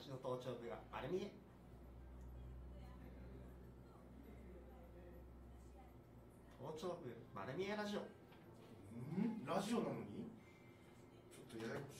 ちの頭頂部が丸見え頭頂部丸見えラジオんラジオなのにちょっとややこ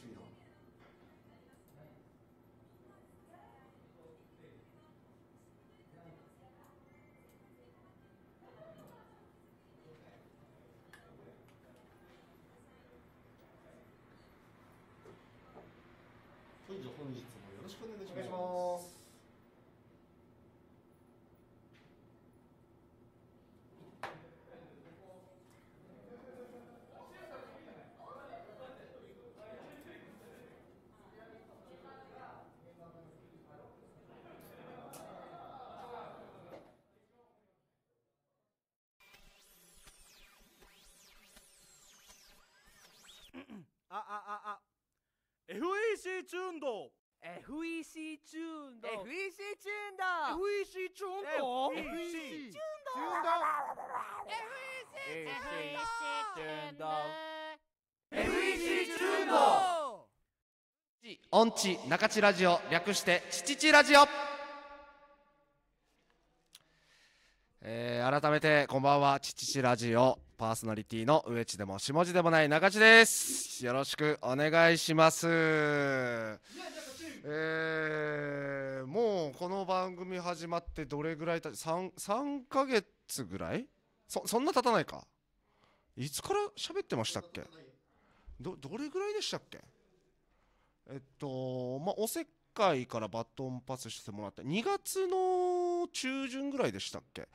ああああ FEC チューンド FEC チューンド FEC チューンド FEC チューンド FEC チューンド FEC チューンド FEC チューンドオンチ中地ラジオ略してチチチラジオえー、改めてこんばんはチチチラジオパーソナリティの上地でも下地でもない中地ですよろしくお願いしますえー、もうこの番組始まってどれぐらいた 3, 3ヶ月ぐらいそそんな経たないかいつから喋ってましたっけどどれぐらいでしたっけえっとまあおせっかいからバトンパスしてもらって2月の中旬ぐらいでしたっけ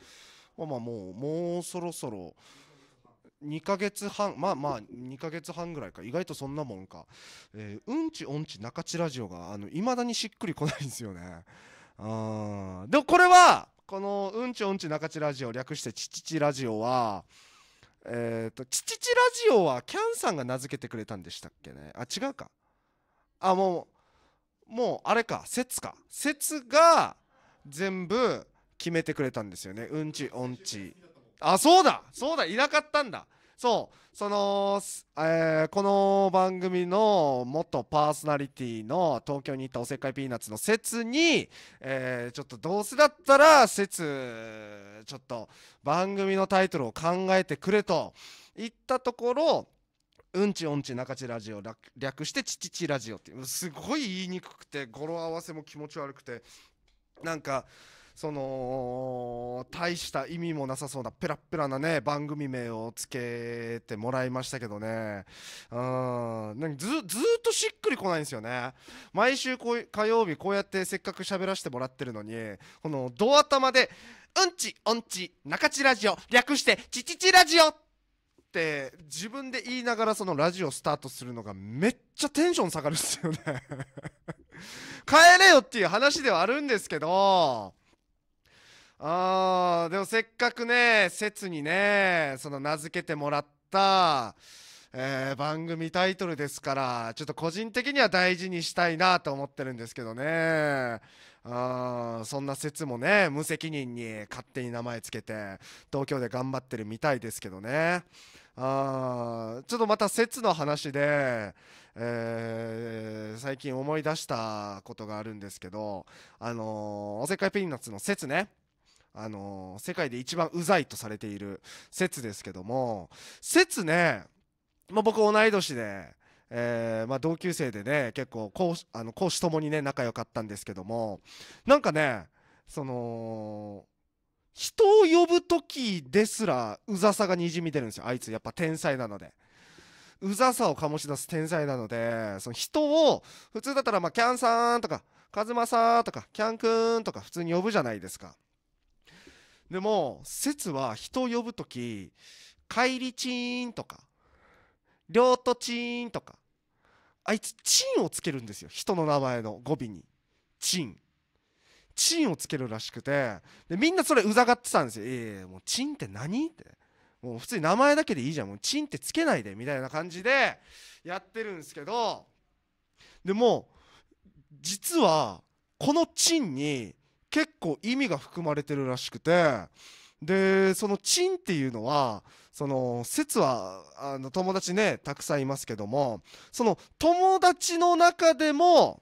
まあまあもうもうそろそろ2ヶ月半まあまあ2ヶ月半ぐらいか意外とそんなもんか、えー、うんちんち中地ラジオがいまだにしっくりこないんですよねでもこれはこのうんちんち中地ラジオ略してちちちラジオはえっ、ー、とちちちラジオはキャンさんが名付けてくれたんでしたっけねあ違うかあもうもうあれか説か説が全部決めてくれたんですよねうんちんちあそうだそうだいなかったんだそうその、えー、この番組の元パーソナリティの東京に行ったおせっかいピーナッツの説に、えー、ちょっとどうせだったら説ちょっと番組のタイトルを考えてくれと言ったところうんちおんち中地ラジオ略してちちちラジオっていうすごい言いにくくて語呂合わせも気持ち悪くてなんかその大した意味もなさそうなペラペラなね番組名をつけてもらいましたけどねうんずずっとしっくりこないんですよね毎週こう火曜日こうやってせっかく喋らせてもらってるのにこのドア頭で「うんちうんち中地ラジオ」略して「ちちちラジオ」って自分で言いながらそのラジオスタートするのがめっちゃテンション下がるんですよね 帰れよっていう話ではあるんですけどあーでもせっかくね説にねその名付けてもらった、えー、番組タイトルですからちょっと個人的には大事にしたいなと思ってるんですけどねあそんな説もね無責任に勝手に名前つけて東京で頑張ってるみたいですけどねあちょっとまた説の話で、えー、最近思い出したことがあるんですけどあのー、おせっかいピーナッツの説ねあのー、世界で一番うざいとされている説ですけども説ね、まあ、僕同い年で。えー、まあ、同級生でね結構講師あの講師ともにね仲良かったんですけどもなんかねその人を呼ぶ時ですらうざさがにじみ出るんですよあいつやっぱ天才なので。うざさを醸し出す天才なのでその人を普通だったら、まあ、キャンさんとかカズマさんとかキャンくんとか普通に呼ぶじゃないですか。でも説は人を呼ぶ時帰りチーンとか両とチーンとかあいつチンをつけるんですよ人の名前の語尾にチンチンをつけるらしくてでみんなそれうざがってたんですよ「ええー、もうチンって何?」ってもう普通に名前だけでいいじゃんもうチンってつけないでみたいな感じでやってるんですけどでも実はこのチンに結構意味が含まれてるらしくてでその「チン」っていうのはその説はあの友達ねたくさんいますけどもその友達の中でも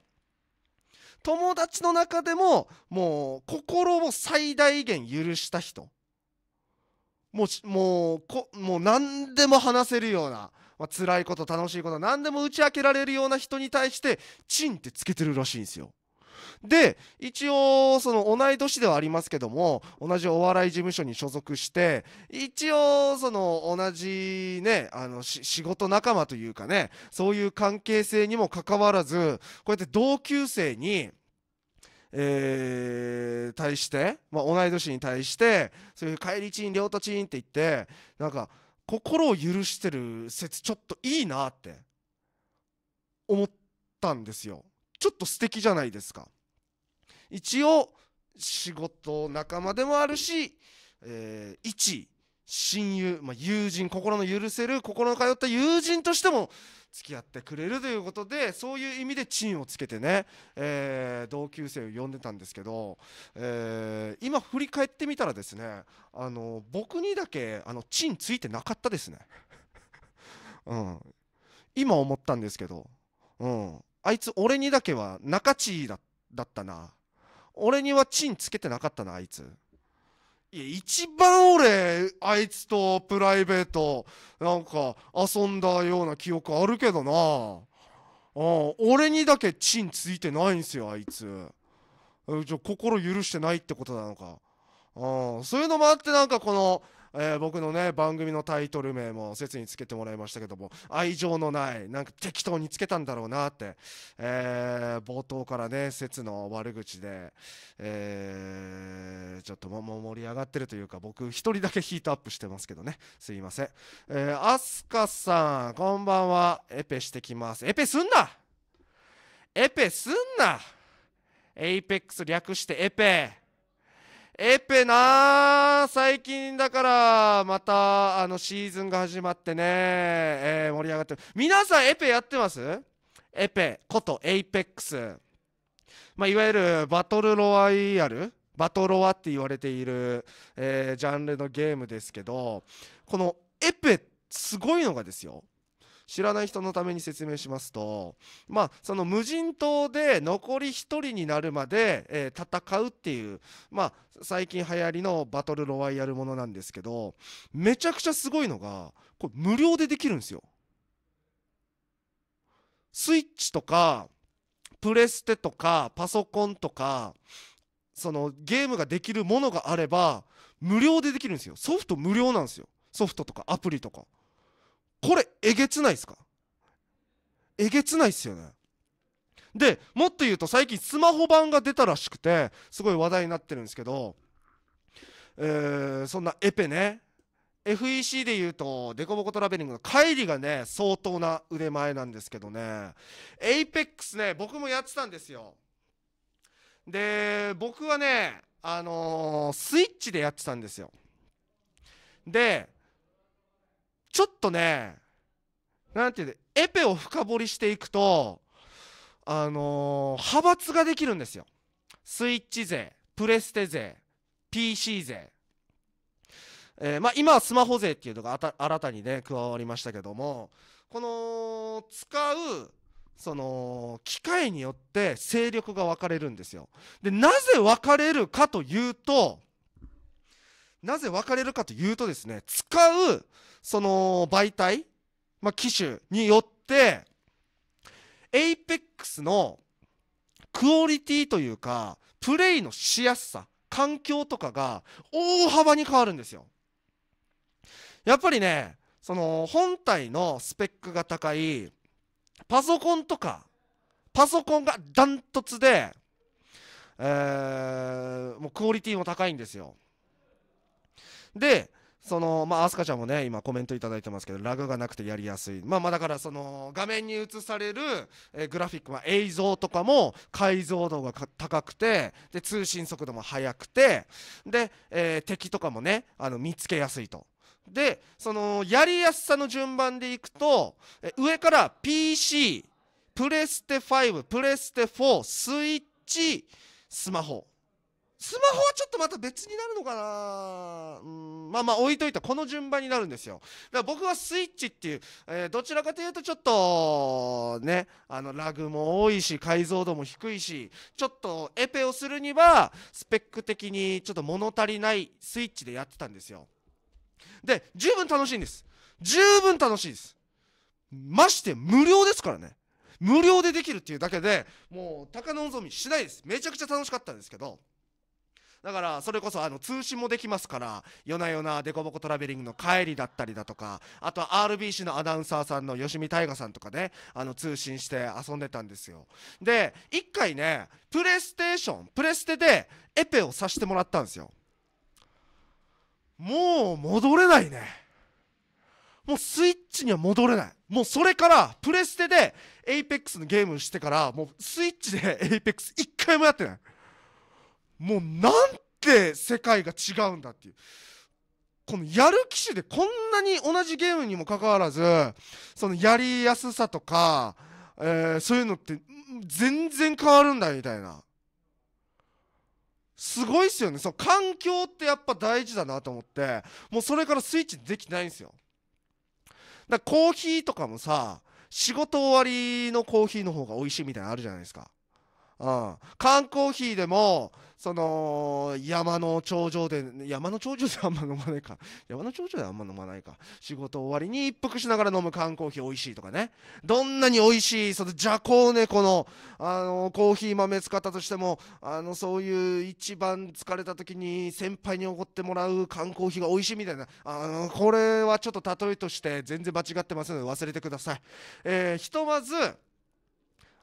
友達の中でももう心を最大限許した人もうもうこもう何でも話せるような、まあ辛いこと楽しいこと何でも打ち明けられるような人に対して「チン」ってつけてるらしいんですよ。で一応その同い年ではありますけども同じお笑い事務所に所属して一応その同じねあの仕事仲間というかねそういう関係性にもかかわらずこうやって同級生にえー、対して、まあ、同い年に対してそういう「帰りちん、両立ちんって言ってなんか心を許してる説ちょっといいなって思ったんですよちょっと素敵じゃないですか一応仕事仲間でもあるし、えー、一親友、まあ、友人心の許せる心の通った友人としても付き合ってくれるということでそういう意味でチンをつけてね、えー、同級生を呼んでたんですけど、えー、今振り返ってみたらですねあの僕にだけあのチンついてなかったですね、うん、今思ったんですけど、うん、あいつ俺にだけは中だだったな俺にはチンつけてなかったなあいついや一番俺あいつとプライベートなんか遊んだような記憶あるけどなあ俺にだけチンついてないんすよあいつじゃ心許してないってことなのかあそういうのもあってなんかこのえー、僕のね番組のタイトル名も説につけてもらいましたけども愛情のないなんか適当につけたんだろうなって、えー、冒頭からね説の悪口で、えー、ちょっとも盛り上がってるというか僕一人だけヒートアップしてますけどねすいません、えー、アスカさんこんばんはエペしてきますエペすんなエペすんなエイペックス略してエペエペな最近だからまたあのシーズンが始まってね、えー、盛り上がってる皆さんエペやってますエペことエイペックス、まあ、いわゆるバトルロワイヤルバトロワって言われている、えー、ジャンルのゲームですけどこのエペすごいのがですよ知らない人のために説明しますとまあその無人島で残り1人になるまで、えー、戦うっていうまあ最近流行りのバトルロワイヤルものなんですけどめちゃくちゃすごいのがこれ無料でできるんですよ。スイッチとかプレステとかパソコンとかそのゲームができるものがあれば無料でできるんですよソフト無料なんですよソフトとかアプリとかこれえげつないですかえげつないっすよねでもっと言うと最近スマホ版が出たらしくてすごい話題になってるんですけどえー、そんなエペね FEC でいうとデコボコトラベリングの帰りがね相当な腕前なんですけどねエイペックスね僕もやってたんですよで僕はねあのー、スイッチでやってたんですよでちょっとね、なんていうの、エペを深掘りしていくと、あのー、派閥ができるんですよ。スイッチ勢、プレステ勢、PC 勢。えー、まあ、今はスマホ勢っていうのが新たにね、加わりましたけども、この、使う、その、機械によって勢力が分かれるんですよ。で、なぜ分かれるかというと、なぜ分かれるかというとですね、使う、その、媒体、まあ、機種によって、エイペックスのクオリティというか、プレイのしやすさ、環境とかが大幅に変わるんですよ。やっぱりね、その、本体のスペックが高い、パソコンとか、パソコンがダントツで、えー、もうクオリティも高いんですよ。で、その、まあ、アスカちゃんもね、今コメントいただいてますけど、ラグがなくてやりやすい。まあ、まあ、だから、その、画面に映される、えー、グラフィック、まあ、映像とかも解像度が高くて、で、通信速度も速くて、で、えー、敵とかもね、あの、見つけやすいと。で、その、やりやすさの順番でいくと、えー、上から PC、プレステ5、プレステ4、スイッチ、スマホ。スマホはちょっとまた別になるのかなうんまあまあ置いといたこの順番になるんですよだから僕はスイッチっていう、えー、どちらかというとちょっとねあのラグも多いし解像度も低いしちょっとエペをするにはスペック的にちょっと物足りないスイッチでやってたんですよで十分楽しいんです十分楽しいですまして無料ですからね無料でできるっていうだけでもう高望みしないですめちゃくちゃ楽しかったんですけどだからそれこそあの通信もできますから夜な夜なデコボコトラベリングの帰りだったりだとかあとは RBC のアナウンサーさんの吉見大河さんとかねあの通信して遊んでたんですよで1回ねプレイステーションプレステでエペをさしてもらったんですよもう戻れないねもうスイッチには戻れない。もうそれから、プレステで、エイペックスのゲームしてから、もうスイッチでエイペックス一回もやってない。もうなんて世界が違うんだっていう。このやる機種でこんなに同じゲームにもかかわらず、そのやりやすさとか、えー、そういうのって全然変わるんだみたいな。すごいっすよね。その環境ってやっぱ大事だなと思って、もうそれからスイッチできないんですよ。だコーヒーとかもさ、仕事終わりのコーヒーの方が美味しいみたいなのあるじゃないですか。うん、缶コーヒーでもその山の頂上で山の頂上であんま飲まないか山の頂上であんま飲まないか仕事終わりに一服しながら飲む缶コーヒー美味しいとかねどんなに美味しいそのジャコネコの、あのコーヒー豆使ったとしてもあのそういう一番疲れた時に先輩におごってもらう缶コーヒーが美味しいみたいな、あのこれはちょっと例えとして全然間違ってますので忘れてください、えー、ひとまず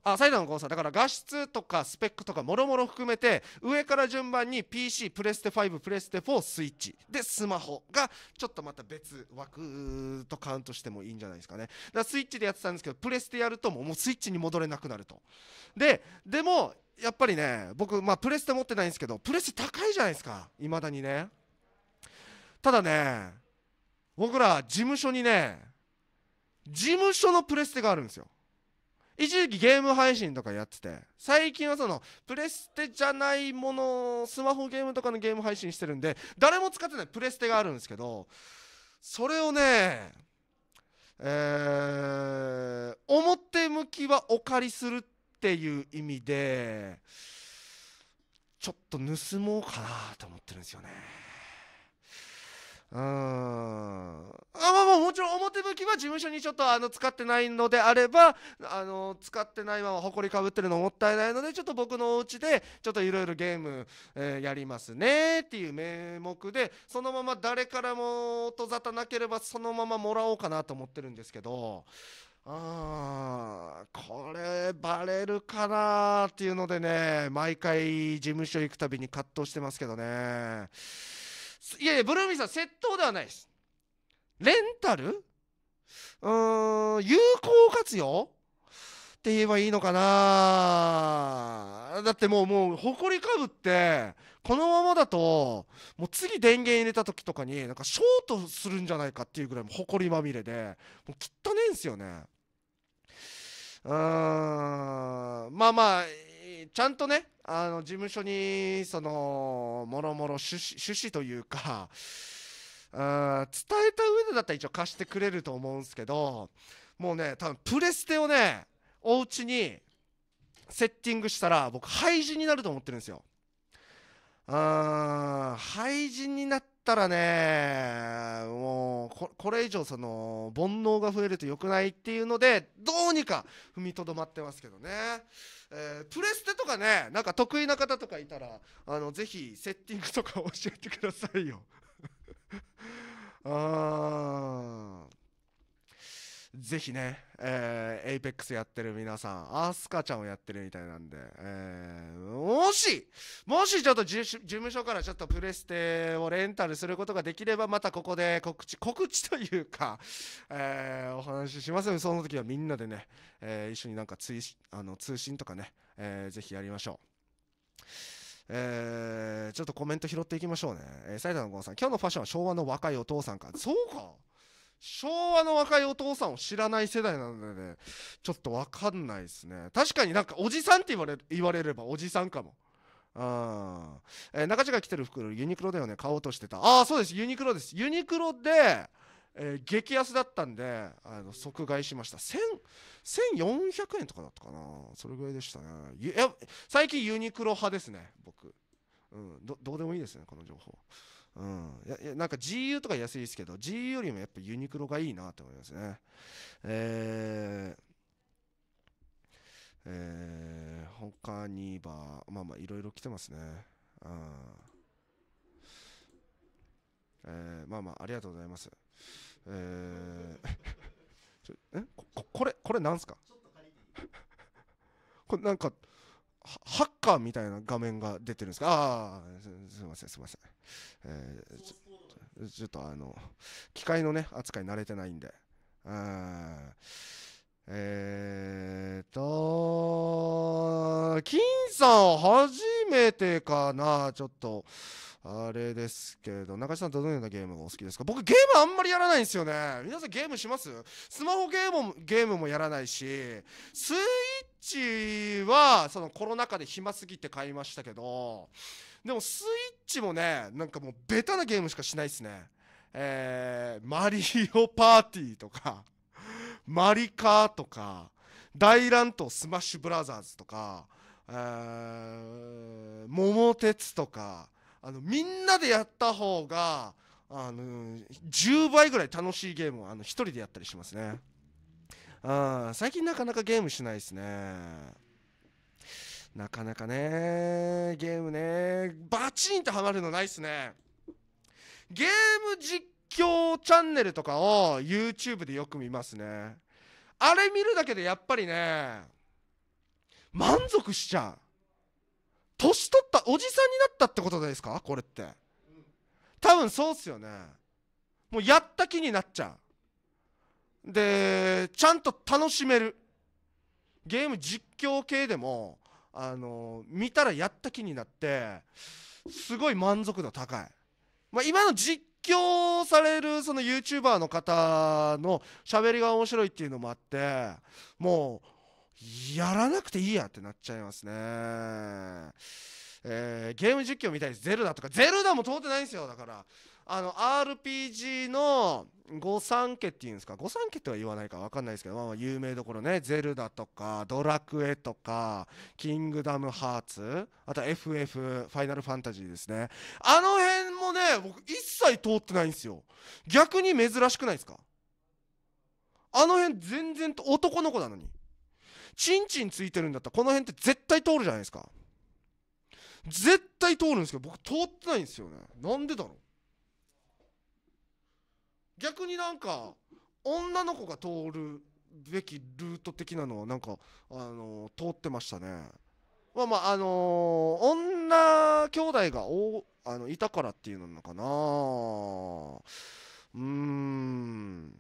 あサイダーのゴ差。だから画質とかスペックとかもろもろ含めて上から順番に PC プレステ5プレステ4スイッチでスマホがちょっとまた別枠とカウントしてもいいんじゃないですかねだからスイッチでやってたんですけどプレステやるともうスイッチに戻れなくなるとででもやっぱりね僕、まあ、プレステ持ってないんですけどプレステ高いじゃないですかいまだにねただね僕ら事務所にね事務所のプレステがあるんですよ一時期ゲーム配信とかやってて最近はそのプレステじゃないものスマホゲームとかのゲーム配信してるんで誰も使ってないプレステがあるんですけどそれをねえー、表向きはお借りするっていう意味でちょっと盗もうかなと思ってるんですよね。うんあまあまあもちろん表向きは事務所にちょっとあの使ってないのであればあの使ってないまま埃かぶってるのもったいないのでちょっと僕のお家でちょっといろいろゲーム、えー、やりますねっていう名目でそのまま誰からも音沙汰なければそのままもらおうかなと思ってるんですけどあこれバレるかなっていうのでね毎回事務所行くたびに葛藤してますけどね。いやいやブルーミーさん窃盗ではないですレンタルうーん有効活用って言えばいいのかなだってもうもうりかぶってこのままだともう次電源入れた時とかになんかショートするんじゃないかっていうぐらいりまみれでもう汚ねえんすよねうーんまあまあちゃんとねあの事務所にそのもろもろ趣旨というか あ伝えた上でだったら一応貸してくれると思うんですけどもうね多分プレステをねお家にセッティングしたら僕廃人になると思ってるんですよ。ん、廃人になっったらね、もうこ、これ以上、その、煩悩が増えると良くないっていうので、どうにか踏みとどまってますけどね。えー、プレステとかね、なんか得意な方とかいたら、あの、ぜひ、セッティングとか教えてくださいよ。あぜひね、えー、APEX やってる皆さん、アスカちゃんをやってるみたいなんで、えー、もし、もしちょっと事務所からちょっとプレステをレンタルすることができれば、またここで告知、告知というか、えー、お話ししますので、その時はみんなでね、えー、一緒になんか追あの通信とかね、えー、ぜひやりましょう。えー、ちょっとコメント拾っていきましょうね。えー、埼玉のゴンさん、今日のファッションは昭和の若いお父さんか。そうか昭和の若いお父さんを知らない世代なのでねちょっと分かんないですね確かになんかおじさんって言われ言われればおじさんかもえー、中地が着てる袋ユニクロだよね買おうとしてたああそうですユニクロですユニクロで、えー、激安だったんであの即買いしました1400円とかだったかなそれぐらいでしたねや最近ユニクロ派ですね僕、うん、どどうでもいいですねこの情報うん、いやなんか GU とか安いですけど GU よりもやっぱユニクロがいいなと思いますねえーえー、他には、まあまあいろいろ来てますね。うん。えー、まあまあありがとうございます。えー、えここれ、これなんすか これなんか、ハッカーみたいな画面が出てるんですかああ、すいません、すいません。えー、ちょっとあの、機械のね、扱い慣れてないんで。あえーと、金さん初めてかな、ちょっと、あれですけど、中島さんどのようなゲームがお好きですか僕ゲームあんまりやらないんですよね。皆さんゲームしますスマホゲームゲームもやらないし、スイッッチはそのコロナ禍で暇すぎて買いましたけどでもスイッチもねなんかもうベタなゲームしかしないですねえー、マリオパーティーとか マリカーとか大乱闘スマッシュブラザーズとか、えー、桃鉄とかあのみんなでやった方があの10倍ぐらい楽しいゲームをあの1人でやったりしますね。うん、最近なかなかゲームしないですね。なかなかね、ゲームね、バチンとハマるのないっすね。ゲーム実況チャンネルとかを YouTube でよく見ますね。あれ見るだけでやっぱりね、満足しちゃう。年取った、おじさんになったってことですかこれって。多分そうっすよね。もうやった気になっちゃう。でちゃんと楽しめるゲーム実況系でもあの見たらやった気になってすごい満足度高い、まあ、今の実況されるその YouTuber の方の喋りが面白いっていうのもあってもうやらなくていいやってなっちゃいますね、えー、ゲーム実況みたいにゼルダとかゼルダも通ってないんですよだからあの RPG の御三家っていうんですか御三家とは言わないか分かんないですけど、まあ、有名どころね「ゼルダ」とか「ドラクエ」とか「キングダムハーツ」あとは FF「ファイナルファンタジー」ですねあの辺もね僕一切通ってないんですよ逆に珍しくないですかあの辺全然男の子なのにチンチンついてるんだったらこの辺って絶対通るじゃないですか絶対通るんですけど僕通ってないんですよねなんでだろう逆になんか女の子が通るべきルート的なのはなんか、あのー、通ってましたね。まあまああのー、女兄弟がおあのいたからっていうのかなうーん、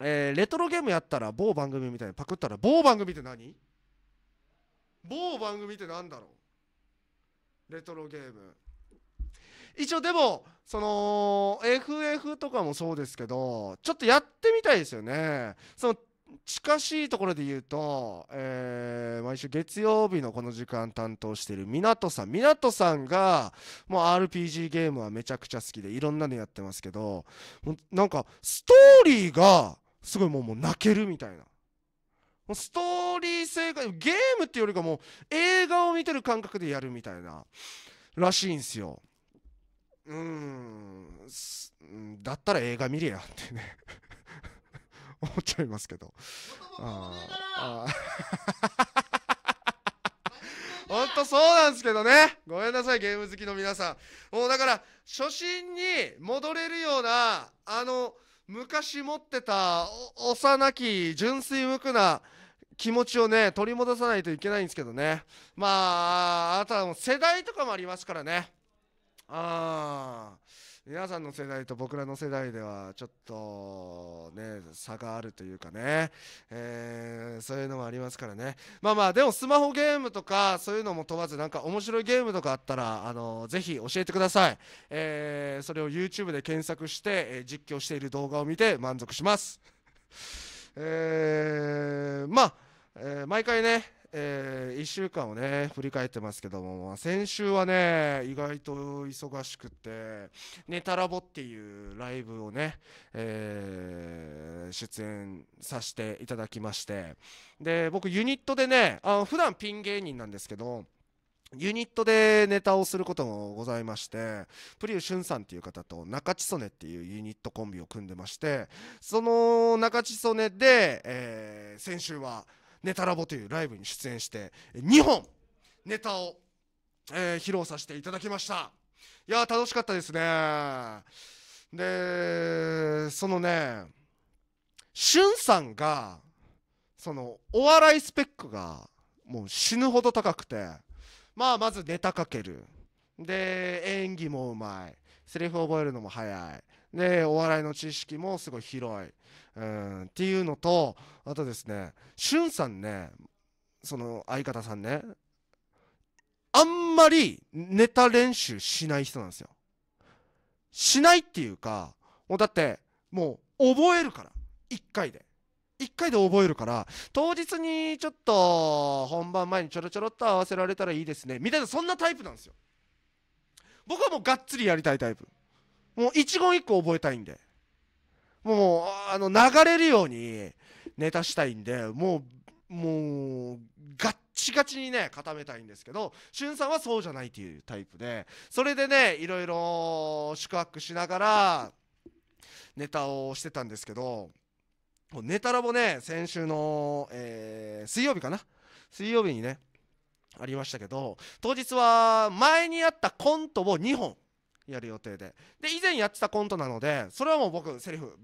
えー、レトロゲームやったら某番組みたいにパクったら某番組って何某番組って何だろうレトロゲーム一応でもその FF とかもそうですけどちょっとやってみたいですよねその近しいところで言うと、えー、毎週月曜日のこの時間担当している湊さん湊さんがもう RPG ゲームはめちゃくちゃ好きでいろんなのやってますけどなんかストーリーがすごいもう泣けるみたいなストーリー性がゲームっていうよりかもう映画を見てる感覚でやるみたいならしいんですようーんだったら映画見りゃってね 思っちゃいますけどああ 本当そうなんですけどねごめんなさいゲーム好きの皆さんもうだから初心に戻れるようなあの昔持ってた幼き純粋無垢な気持ちをね取り戻さないといけないんですけどねまああとはもう世代とかもありますからねああ皆さんの世代と僕らの世代ではちょっとね差があるというかね、えー、そういうのもありますからねまあまあでもスマホゲームとかそういうのも問わずなんか面白いゲームとかあったらあのぜひ教えてください、えー、それを YouTube で検索して、えー、実況している動画を見て満足しますえー、まあ、えー、毎回ねえー、1週間をね振り返ってますけども先週はね意外と忙しくて「ネタラボ」っていうライブをね、えー、出演させていただきましてで僕ユニットでねあ普段ピン芸人なんですけどユニットでネタをすることもございまして、プリュシュンさんっていう方と中千曽根っていうユニットコンビを組んでまして、その中千曽根で、えー、先週はネタラボというライブに出演して2本ネタを、えー、披露させていただきましたいや楽しかったですねでそのねしゅんさんがそのお笑いスペックがもう死ぬほど高くてまあまずネタかけるで演技もうまいセリフ覚えるのも早いでお笑いの知識もすごい広い、うん、っていうのとあとですねしゅんさんねその相方さんねあんまりネタ練習しない人なんですよしないっていうかもうだってもう覚えるから1回で1回で覚えるから当日にちょっと本番前にちょろちょろっと合わせられたらいいですねみたいなそんなタイプなんですよ僕はもうがっつりやりたいタイプもう一言一句覚えたいんで。もう、あの、流れるようにネタしたいんで、もう、もう、ガッチガチにね、固めたいんですけど、しゅんさんはそうじゃないっていうタイプで、それでね、いろいろ宿泊しながら、ネタをしてたんですけど、ネタラボね、先週の、えー、水曜日かな水曜日にね、ありましたけど、当日は前にあったコントを2本やる予定でで以前やってたコントなのでそれはもう僕セリフ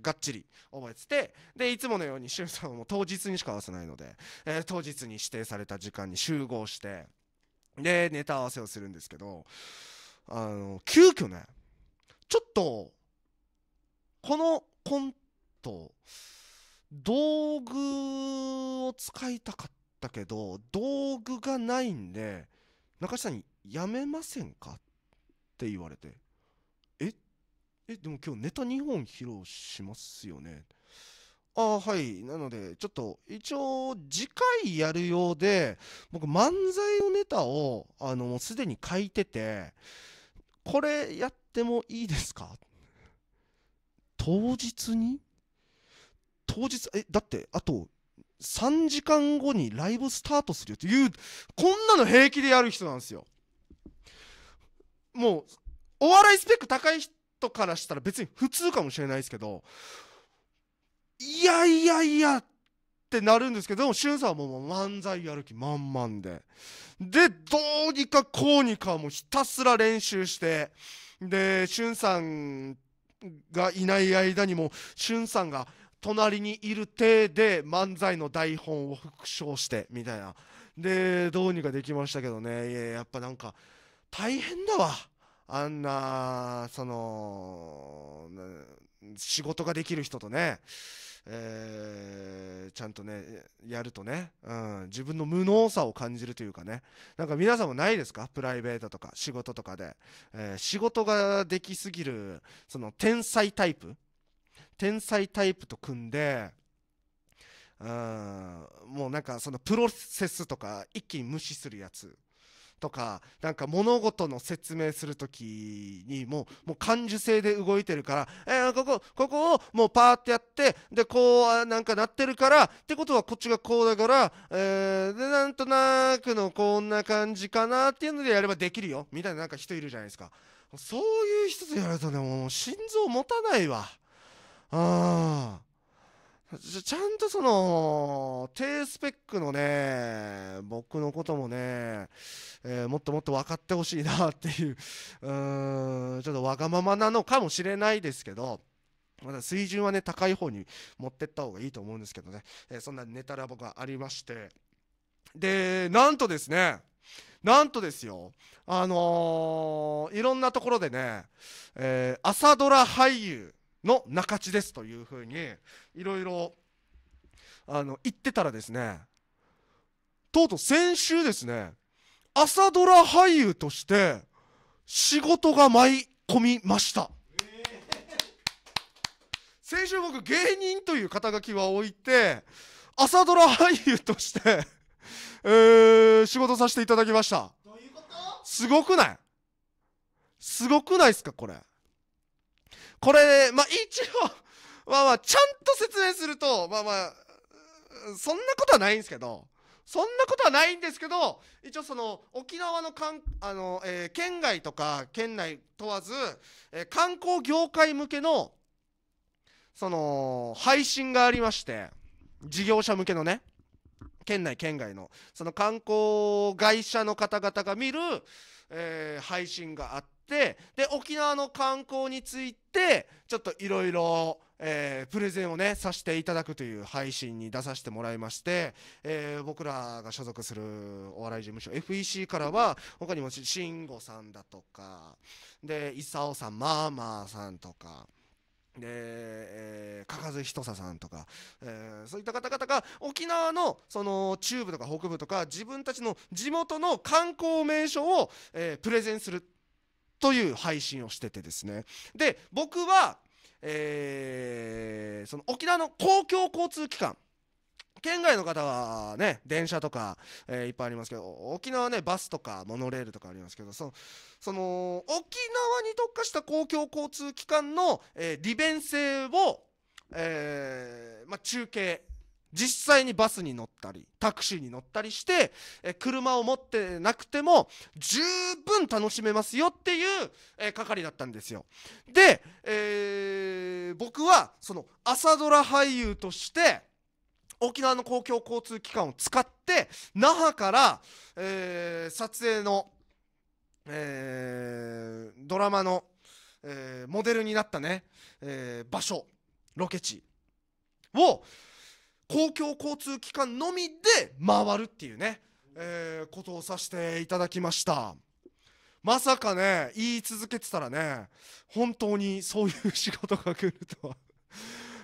がっちり覚えててでいつものようにしゅんさんも当日にしか合わせないので、えー、当日に指定された時間に集合してでネタ合わせをするんですけどあの急遽ねちょっとこのコント道具を使いたかったけど道具がないんで中下にやめませんかって言われてええでも今日ネタ2本披露しますよねああ、はいなのでちょっと一応次回やるようで僕漫才のネタをあのもうすでに書いててこれやってもいいですか当日に当日えだってあと3時間後にライブスタートするよっていうこんなの平気でやる人なんですよもうお笑いスペック高い人からしたら別に普通かもしれないですけどいやいやいやってなるんですけどしゅんさんはもう漫才やる気満々ででどうにかこうにかもうひたすら練習してでしゅんさんがいない間にもしゅんさんが隣にいる体で漫才の台本を復唱してみたいなでどうにかできましたけどねいややっぱなんか大変だわあんなその仕事ができる人とね、えー、ちゃんとねやるとね、うん、自分の無能さを感じるというかねなんか皆さんもないですかプライベートとか仕事とかで、えー、仕事ができすぎるその天才タイプ天才タイプと組んでうんもうなんかそのプロセスとか一気に無視するやつとかなんか物事の説明する時にもうもう感受性で動いてるから「えー、ここここをもうパーってやってでこうなんかなってるからってことはこっちがこうだから、えー、でなんとなくのこんな感じかなっていうのでやればできるよみたいななんか人いるじゃないですかそういう人とやるとねもう心臓持たないわああちゃんとその、低スペックのね、僕のこともね、えー、もっともっと分かってほしいなっていう、うん、ちょっとわがままなのかもしれないですけど、まだ水準はね、高い方に持ってった方がいいと思うんですけどね、えー、そんなネタラボがありまして、で、なんとですね、なんとですよ、あのー、いろんなところでね、えー、朝ドラ俳優、の中地ですというふうにいろいろあの言ってたらですねとうとう先週ですね朝ドラ俳優として仕事が舞い込みました、えー、先週僕芸人という肩書きは置いて朝ドラ俳優としてえー、仕事させていただきましたすごくないすごくないっすかこれこれ、まあ、一応、まあまあ、ちゃんと説明すると、まあまあ、そんなことはないんですけど、そんなことはないんですけど、一応その沖縄のかんあの、えー、県外とか県内問わず、えー、観光業界向けのその配信がありまして、事業者向けのね、県内県外のその観光会社の方々が見る、えー、配信があってで沖縄の観光についてちょっといろいろプレゼンをねさせていただくという配信に出させてもらいまして、えー、僕らが所属するお笑い事務所 FEC からは他にも慎吾さんだとかで功さんまあまあさんとか。で、えー、かかずひとささんとか、えー、そういった方々が沖縄のその中部とか北部とか自分たちの地元の観光名所を、えー、プレゼンするという配信をしててですねで僕は、えー、その沖縄の公共交通機関県外の方はね電車とか、えー、いっぱいありますけど沖縄はねバスとかモノレールとかありますけどそのその沖縄に特化した公共交通機関の、えー、利便性を、えーまあ、中継実際にバスに乗ったりタクシーに乗ったりしてえ車を持ってなくても十分楽しめますよっていうえ係だったんですよで、えー、僕はその朝ドラ俳優として沖縄の公共交通機関を使って那覇から、えー、撮影の、えー、ドラマの、えー、モデルになったね、え場所ロケ地を公共交通機関のみで回るっていうね、えー、ことをさせていただきましたまさかね言い続けてたらね本当にそういう仕事が来るとは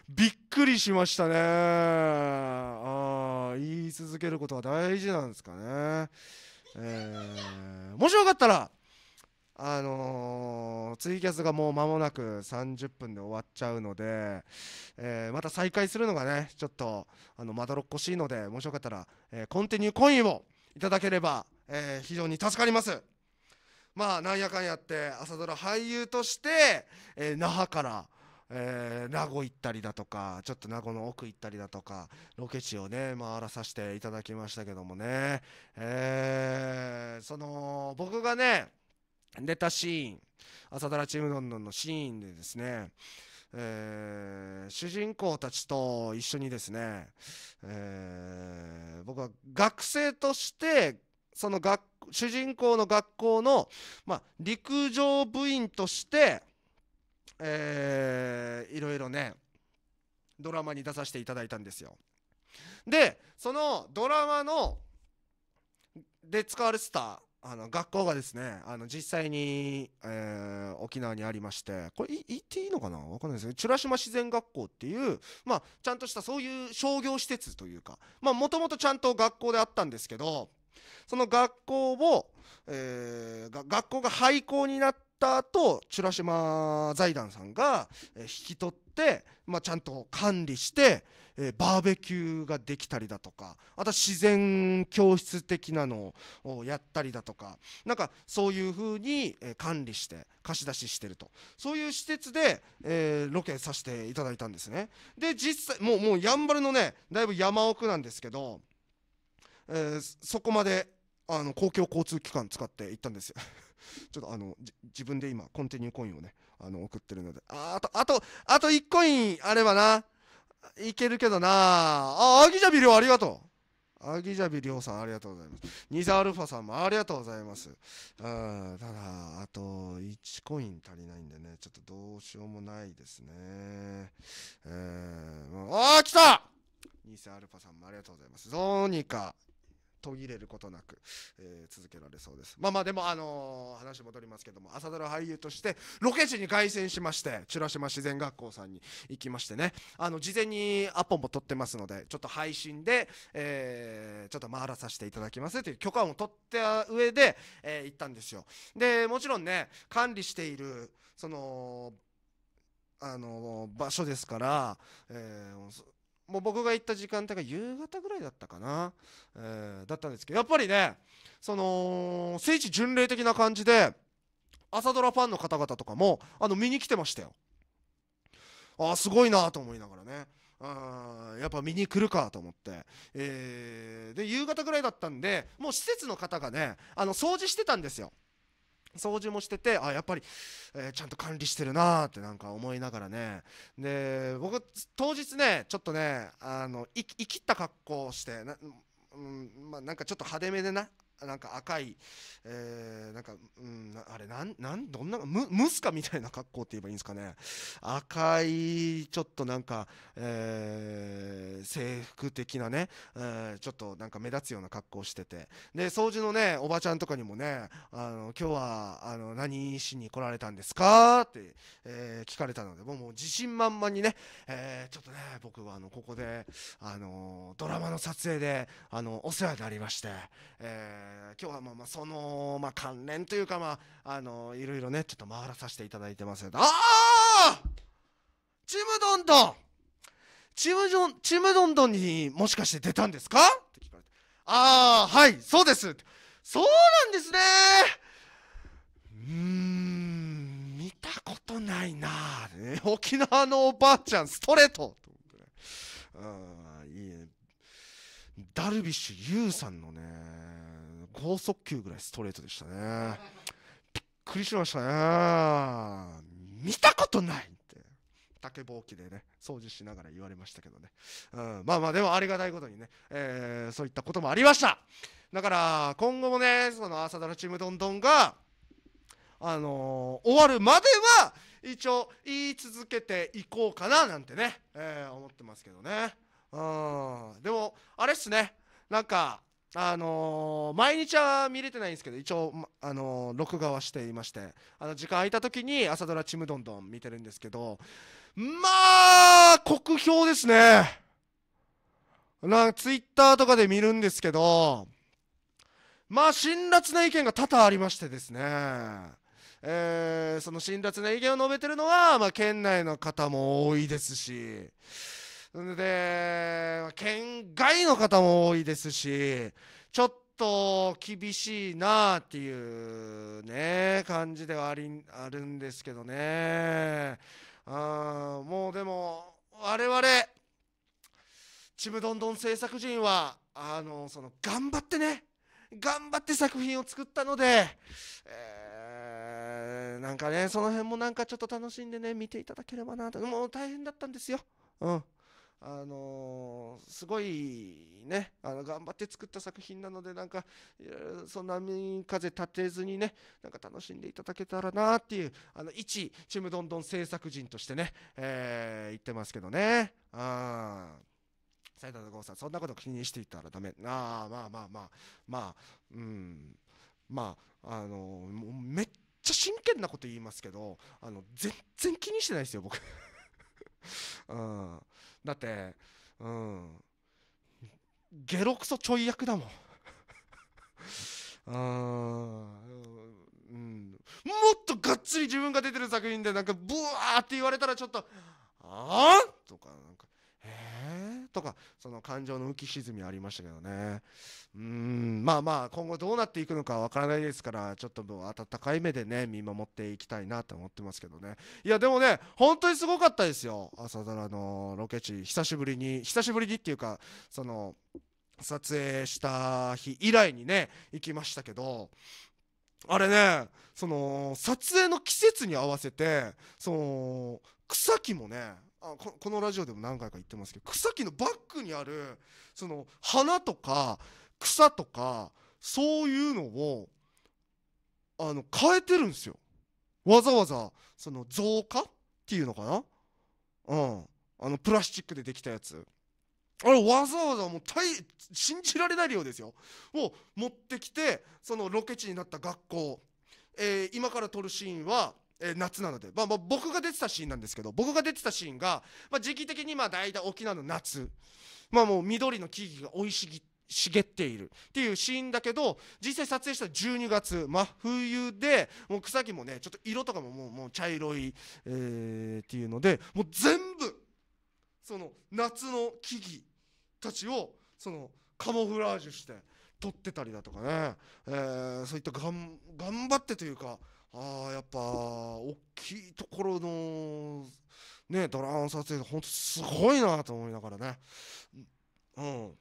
びっくりしましたねあ言い続けることは大事なんですかね、えー、もしよかったらあのー、ツイキャスがもう間もなく30分で終わっちゃうので、えー、また再開するのがねちょっとあのまどろっこしいのでもしよかったら、えー、コンティニューコインをいただければ、え非常に助かります。まあなんやかんやって朝ドラ俳優として、え那覇からえー、名護行ったりだとかちょっと名護の奥行ったりだとかロケ地をね回らさせていただきましたけどもね、えー、その僕がね出たシーン、朝ドラチームどんどんのシーンでですね、えー、主人公たちと一緒にですね、えー、僕は学生としてその学主人公の学校の、まあ、陸上部員として、えー、いろいろねドラマに出させていただいたんですよ。でそのドラマので使われてたあの学校がですね、あの実際に、えー、沖縄にありまして、これ言っていいのかなわかんないですけど、美ら島自然学校っていう、まあ、ちゃんとしたそういう商業施設というか、まあ、もともとちゃんと学校であったんですけど、その学校を、えー、学校が廃校になって、タと美ら島財団さんが引き取って、まあ、ちゃんと管理して、えー、バーベキューができたりだとかあと自然教室的なのをやったりだとかなんかそういうふうに管理して貸し出ししてるとそういう施設で、えー、ロケさせていただいたんですねで実際もうもうやんばるのねだいぶ山奥なんですけど、えー、そこまであの公共交通機関使って行ったんですよちょっとあの、自分で今、コンティニューコインをね、あの、送ってるので。あ、あと、あと、あと1コインあればな、いけるけどな。あ、アギジャビ量ありがとう。アギジャビリョウさん、ありがとうございます。ニザアルファさんもありがとうございます。うん、ただ、あと1コイン足りないんでね、ちょっとどうしようもないですね。えー、あー、来たニザアルファさんもありがとうございます。どうにか途切れることなく、えー、続けられそうですまあまあでもあのー、話戻りますけども朝ドラ俳優としてロケ地に凱旋しまして美ら島自然学校さんに行きましてねあの事前にアポも取ってますのでちょっと配信で、えー、ちょっと回らさせていただきますという許可を取った上で、えー、行ったんですよでもちろんね管理しているそのあの場所ですから、えーもう僕が行った時間帯が夕方ぐらいだったかな、えー、だったんですけどやっぱりねその聖地巡礼的な感じで朝ドラファンの方々とかもあの見に来てましたよああすごいなと思いながらねあやっぱ見に来るかと思って、えー、で夕方ぐらいだったんでもう施設の方がねあの掃除してたんですよ掃除もしててあやっぱり、えー、ちゃんと管理してるなってなんか思いながらねで僕当日ねちょっとねあのい生きった格好をしてうんまあ、なんかちょっと派手めでななんか赤い、えー、なんか、うん、あれ、なん、なん、どんな、む、ムスカみたいな格好って言えばいいんですかね。赤い、ちょっとなんか、えー、制服的なね、えー、ちょっとなんか目立つような格好してて。で、掃除のね、おばちゃんとかにもね、あの、今日は、あの、何しに来られたんですかって、えー、聞かれたので、もう、もう自信満々にね、えー、ちょっとね、僕はあの、ここで、あの、ドラマの撮影で、あの、お世話になりまして、えーえ今日はまあまあその、まあ、関連というか、まあ、あのいろいろねちょっと回らさせていただいてますああちむどんどんちむどんちむどんどんにもしかして出たんですかって聞かれてああはいそうですそうなんですねうん見たことないな、ね、沖縄のおばあちゃんストレートうんいいねダルビッシュ有さんのね高速球ぐらいストレートでしたね。びっくりしましたね。見たことないって、竹ぼうきでね、掃除しながら言われましたけどね。うん、まあまあ、でもありがたいことにね、えー、そういったこともありました。だから、今後もね、その朝ドラちむどんどんが、あのー、終わるまでは、一応言い続けていこうかななんてね、えー、思ってますけどね。うん、でも、あれっすね、なんか、あのー、毎日は見れてないんですけど一応、あのー、録画はしていましてあの時間空いた時に朝ドラ「ちむどんどん」見てるんですけどまあ酷評ですねなツイッターとかで見るんですけどまあ辛辣な意見が多々ありましてですねえー、その辛辣な意見を述べてるのは、まあ、県内の方も多いですしで、県外の方も多いですし、ちょっと厳しいなっていうね、感じではありあるんですけどね。あもうでも、我々、ちむどんどん制作陣は、あの、その、頑張ってね、頑張って作品を作ったので、えー、なんかね、その辺もなんかちょっと楽しんでね、見ていただければなと、もう大変だったんですよ。うん。あのー、すごいねあの頑張って作った作品なのでなんかそんな波風立てずにねなんか楽しんでいただけたらなっていうあの一ちむどんどん制作人としてね、えー、言ってますけどね。あ斉藤剛さんそんなこと気にしていたらダメあまあまあまあまあうんまああのー、めっちゃ真剣なこと言いますけどあの全然気にしてないですよ僕 うんだってうんゲロクソちょい役だもん うん、もっとがっつり自分が出てる作品でなんかブワーって言われたらちょっと「ああ?」とかなんか「えーとかその感情の浮き沈みありましたけどねうんまあまあ今後どうなっていくのかわからないですからちょっともう温かい目でね見守っていきたいなと思ってますけどねいやでもね本当にすごかったですよ朝ドラのロケ地久しぶりに久しぶりにっていうかその撮影した日以来にね行きましたけどあれねその撮影の季節に合わせてその草木もねあここのラジオでも何回か言ってますけど草木のバックにあるその花とか草とかそういうのをあの変えてるんですよわざわざその造花っていうのかなうんあのプラスチックでできたやつあれわざわざもう信じられない量ですよを持ってきてそのロケ地になった学校、えー、今から撮るシーンは「え夏なので、まあ、僕が出てたシーンなんですけど僕が出てたシーンが、まあ、時期的にまあ大体沖縄の夏、まあ、もう緑の木々が生い茂っているっていうシーンだけど実際撮影した12月真冬でもう草木もねちょっと色とかももうもう茶色い、えー、っていうのでもう全部その夏の木々たちをそのカモフラージュして撮ってたりだとかね、えー、そういった頑張ってというか。ああ、やっぱ、大きいところの、ね、ドラマ撮影、本当すごいなと思いながらね、うん。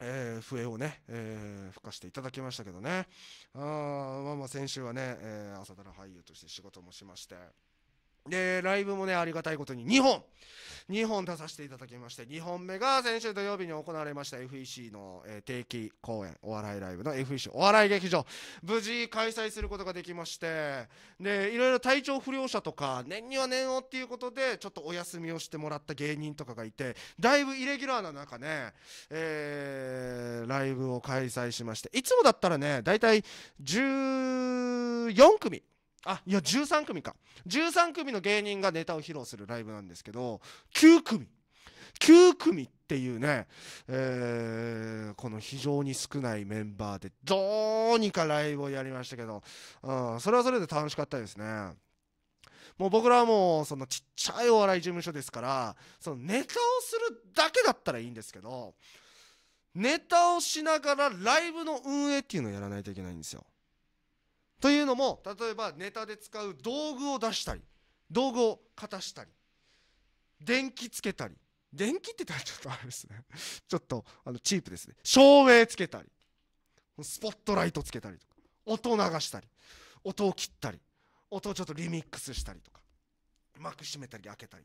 えー、笛をね、えー、吹かしていただきましたけどね。あまあまあ先週はね、えー、朝ドラ俳優として仕事もしまして。で、ライブもね、ありがたいことに2本、2本出させていただきまして、2本目が先週土曜日に行われました FEC の、えー、定期公演、お笑いライブの FEC お笑い劇場、無事開催することができまして、で、いろいろ体調不良者とか、年には年をっていうことで、ちょっとお休みをしてもらった芸人とかがいて、だいぶイレギュラーな中ね、えー、ライブを開催しまして、いつもだったらね、だいたい14組、あいや13組か13組の芸人がネタを披露するライブなんですけど9組9組っていうね、えー、この非常に少ないメンバーでどうにかライブをやりましたけど、うん、それはそれで楽しかったですね。もう僕らはもうそのちっちゃいお笑い事務所ですからそのネタをするだけだったらいいんですけどネタをしながらライブの運営っていうのをやらないといけないんですよ。というのも例えばネタで使う道具を出したり道具をかたしたり電気つけたり電気って言ったらちょっとあれですね ちょっとあのチープですね照明つけたりスポットライトつけたりとか音流したり音を切ったり音をちょっとリミックスしたりとか幕閉めたり開けたり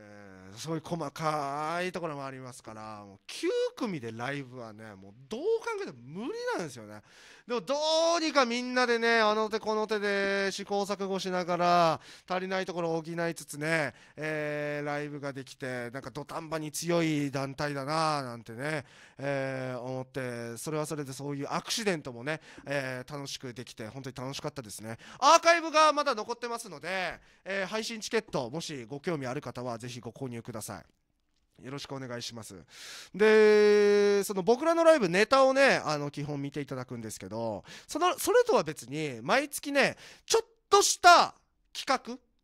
えー、そういう細かいところもありますから、もう9組でライブはね、もうどう考えても無理なんですよね。でもどうにかみんなでね、あの手この手で試行錯誤しながら、足りないところを補いつつね、えー、ライブができて、なんか土壇場に強い団体だなぁなんてね、えー、思って、それはそれでそういうアクシデントもね、え楽しくできて、本当に楽しかったですね。アーカイブがまだ残ってますので、え配信チケット、もしご興味ある方は、ぜひぜひご購入ください。よろしくお願いします。で、その僕らのライブネタをね、あの基本見ていただくんですけど、その、それとは別に、毎月ね、ちょっとした企画、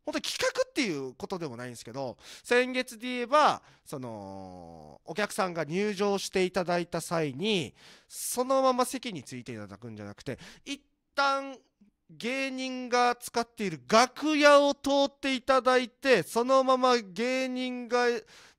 本当に企画っていうことでもないんですけど、先月で言えば、その、お客さんが入場していただいた際に、そのまま席についていただくんじゃなくて、一旦芸人が使っている楽屋を通っていただいてそのまま芸人が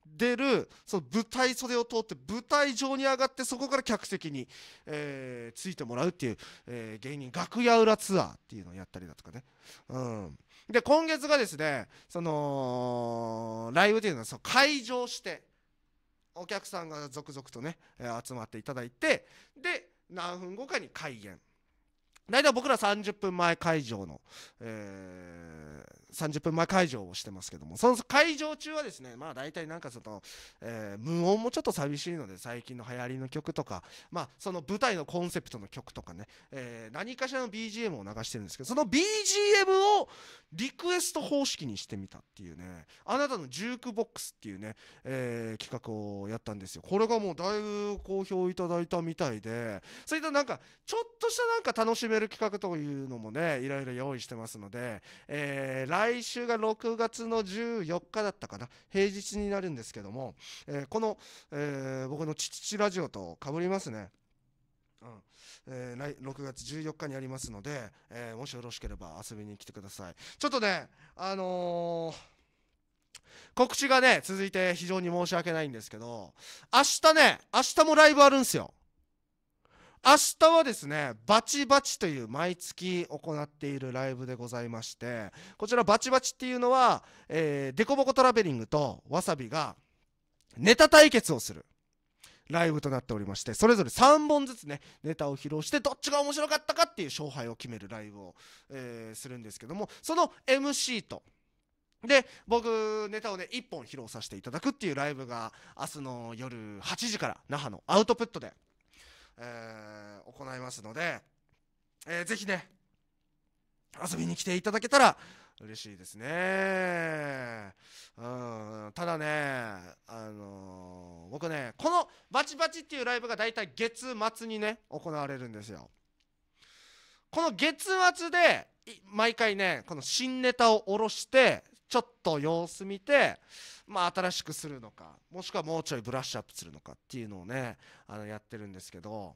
出るその舞台袖を通って舞台上に上がってそこから客席に、えー、ついてもらうっていう、えー、芸人楽屋裏ツアーっていうのをやったりだとかね。うん、で今月がですねそのライブというのはその会場してお客さんが続々とね、えー、集まっていただいてで何分後かに開演大体僕ら30分前会場の、えー、30分前会場をしてますけども、その会場中はですね、まあ大体なんかその、えー、無音もちょっと寂しいので、最近の流行りの曲とか、まあその舞台のコンセプトの曲とかね、えー、何かしらの BGM を流してるんですけど、その BGM をリクエスト方式にしてみたっていうね、あなたのジュークボックスっていうね、えー、企画をやったんですよ。これがもうだいぶ好評いただいたみたいで、それとなんか、ちょっとしたなんか楽しみべる企画というのもね、いろいろ用意してますので、えー、来週が6月の14日だったかな、平日になるんですけども、えー、この、えー、僕の父ラジオとかぶりますね。うんえー、6月14日にありますので、えー、もしよろしければ遊びに来てください。ちょっとね、あのー、告知がね、続いて非常に申し訳ないんですけど、明日ね、明日もライブあるんですよ。明日はですねバチバチという毎月行っているライブでございましてこちらバチバチっていうのは、えー、デコボコトラベリングとわさびがネタ対決をするライブとなっておりましてそれぞれ3本ずつねネタを披露してどっちが面白かったかっていう勝敗を決めるライブを、えー、するんですけどもその MC とで僕ネタをね1本披露させていただくっていうライブが明日の夜8時から那覇のアウトプットでえー、行いますので、えー、ぜひね、遊びに来ていただけたら嬉しいですね。うん、ただね、あのー、僕ね、このバチバチっていうライブが大体月末にね、行われるんですよ。この月末で、毎回ね、この新ネタを下ろして、ちょっと様子見て、まあ、新しくするのかもしくはもうちょいブラッシュアップするのかっていうのをねあのやってるんですけど明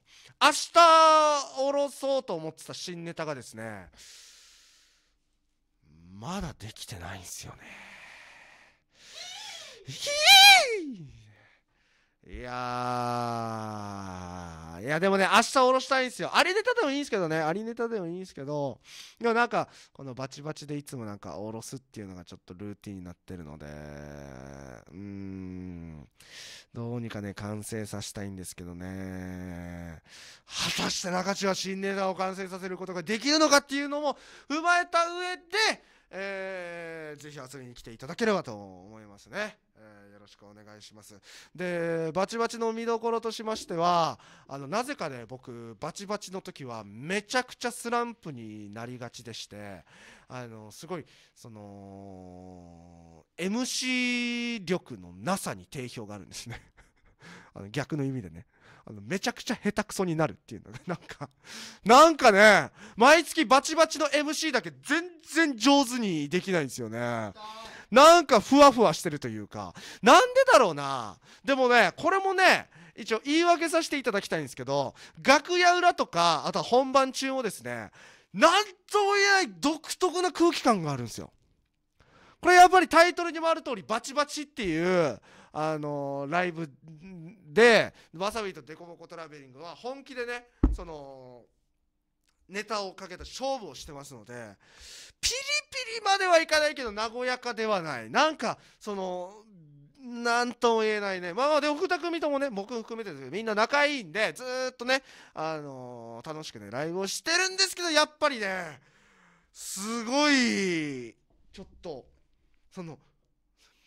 日下ろそうと思ってた新ネタがですねまだできてないんですよね。いやいやでもね、明日下ろしたいんですよ。あり、ネタでもいいんですけどね、ありネタでもいいんですけど、でもなんか、このバチバチでいつもなんか下ろすっていうのがちょっとルーティンになってるので、うーん、どうにかね、完成させたいんですけどね、果たして中地は新ネタを完成させることができるのかっていうのも踏まえた上で、えー、ぜひ遊びに来ていただければと思いますね。えー、よろしくお願いします。で、バチバチの見どころとしましては、あの、なぜかね、僕、バチバチの時は、めちゃくちゃスランプになりがちでして、あの、すごい、その、MC 力のなさに定評があるんですね。あの逆の意味でね。あの、めちゃくちゃ下手くそになるっていうのが、なんか、なんかね、毎月バチバチの MC だけ全然上手にできないんですよね。なんかふわふわしてるというか、なんでだろうな。でもね、これもね、一応言い訳させていただきたいんですけど、楽屋裏とか、あとは本番中もですね、なんとも言えない独特な空気感があるんですよ。これやっぱりタイトルにもある通り、バチバチっていう、あのー、ライブで、わさびとデコボコトラベリングは本気でね、その、ネタをかけた勝負をしてますのでピリピリまではいかないけど和やかではないなんかその何とも言えないね。まあまあ、で、福田組ともね、僕含めてですけど、みんな仲いいんで、ずっとね、あのー、楽しくね、ライブをしてるんですけど、やっぱりね、すごい、ちょっと、その、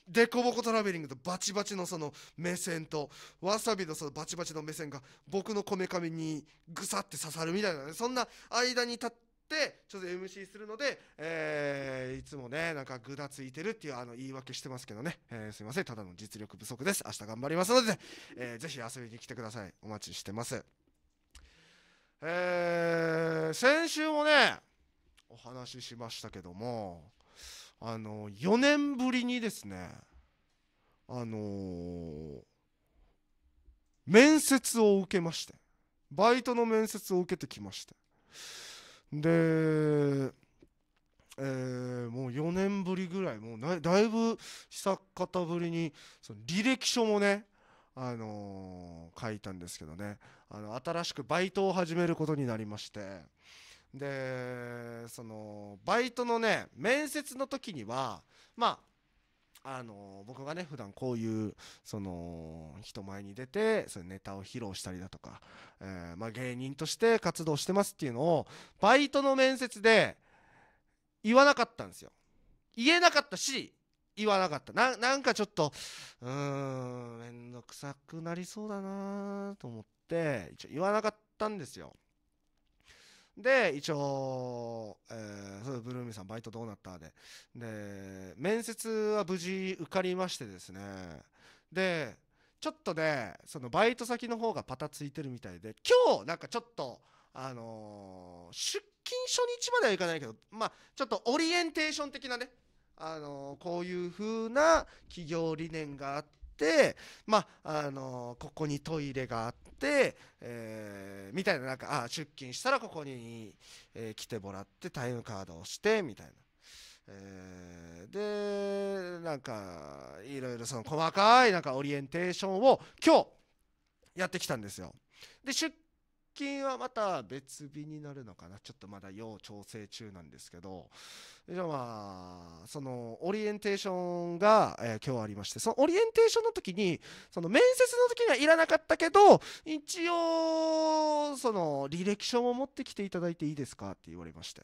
デコボコトラベリングとバチバチのその目線とわさびのそのバチバチの目線が僕のこめかみにぐさって刺さるみたいなねそんな間に立ってちょっと MC するので、えいつもねなんかぐだついてるっていうあの言い訳してますけどね、えすいませんただの実力不足です明日頑張りますので、えぜひ遊びに来てくださいお待ちしてますえー、先週もねお話ししましたけどもあの4年ぶりにですねあのー、面接を受けましてバイトの面接を受けてきましてでえー、もう4年ぶりぐらいもうだいぶ久方ぶりにその履歴書もねあのー、書いたんですけどねあの新しくバイトを始めることになりましてでそのバイトのね面接の時にはまああの僕がね普段こういうその人前に出てそネタを披露したりだとか、えー、まあ、芸人として活動してますっていうのをバイトの面接で言わなかったんですよ言えなかったし言わなかったなんかちょっとうーん面倒くさくなりそうだなと思って一応言わなかったんですよで、一応、えー、そブルーミーさん、バイトどうなったで。で、面接は無事受かりましてですね。で、ちょっとね、そのバイト先の方がパタついてるみたいで、今日、なんかちょっと、あのー、出勤初日まではいかないけど、まあ、ちょっとオリエンテーション的なね、あのー、こういう風な企業理念があって、まあ、あのー、ここにトイレがあって、、えー、みたいななんかあ出勤したらここに、えー、来てもらってタイムカードをしてみたいな。えー、でなんかいろいろその細かいなんかオリエンテーションを今日やってきたんですよ。で出近はまた別日になるのかなちょっとまだ要調整中なんですけどじゃあまあそのオリエンテーションが、えー、今日ありましてそのオリエンテーションの時にその面接の時にはいらなかったけど一応その履歴書も持ってきていただいていいですかって言われまして